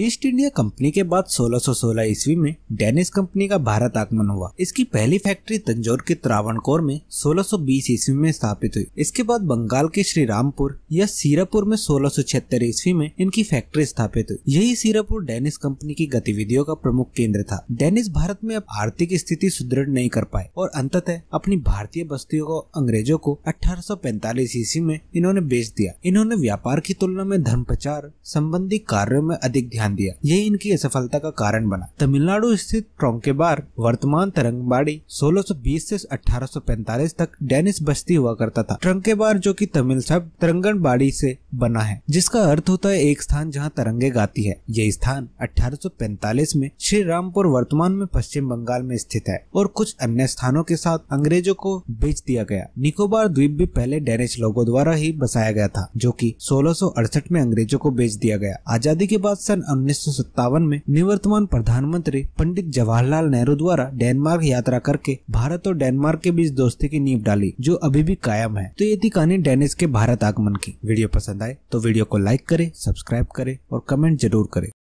east India company के बाद 1616 ईस्वी में डेनिस कंपनी का भारत आगमन हुआ इसकी पहली फैक्ट्री तंजौर के त्रावणकोर में 1620 ईस्वी में स्थापित हुई इसके बाद बंगाल के श्री रामपुर या सीरापुर में 1676 ईस्वी में इनकी फैक्ट्री स्थापित हुई यही सीरापुर डेनिस कंपनी की गतिविधियों का प्रमुख केंद्र था डेनिस भारत में अब आर्थिक स्थिति सुदृढ़ नहीं कर पाए और अंततः अपनी भारतीय बस्तियों को अंग्रेजों को अठारह ईस्वी में इन्होंने बेच दिया इन्होंने व्यापार की तुलना में धर्म प्रचार संबंधी कार्यो में अधिक ध्यान ध्यान दिया यही इनकी असफलता का कारण बना तमिलनाडु स्थित ट्रोंकेबार वर्तमान तरंगबाड़ी 1620 से 1845 तक डेनिस बस्ती हुआ करता था ट्रंकेबार जो कि तमिल शब्द बाड़ी से बना है जिसका अर्थ होता है एक स्थान जहाँ तरंगे गाती है ये स्थान 1845 में श्री रामपुर वर्तमान में पश्चिम बंगाल में स्थित है और कुछ अन्य स्थानों के साथ अंग्रेजों को बेच दिया गया निकोबार द्वीप भी पहले डेनिश लोगों द्वारा ही बसाया गया था जो कि 1668 में अंग्रेजों को बेच दिया गया आजादी के बाद सन उन्नीस में निवर्तमान प्रधानमंत्री पंडित जवाहरलाल नेहरू द्वारा डेनमार्क यात्रा करके भारत और डेनमार्क के बीच दोस्ती की नींव डाली जो अभी भी कायम है तो ये थी कहानी डेनिस के भारत आगमन की वीडियो पसंद आए तो वीडियो को लाइक करे सब्सक्राइब करे और कमेंट जरूर करे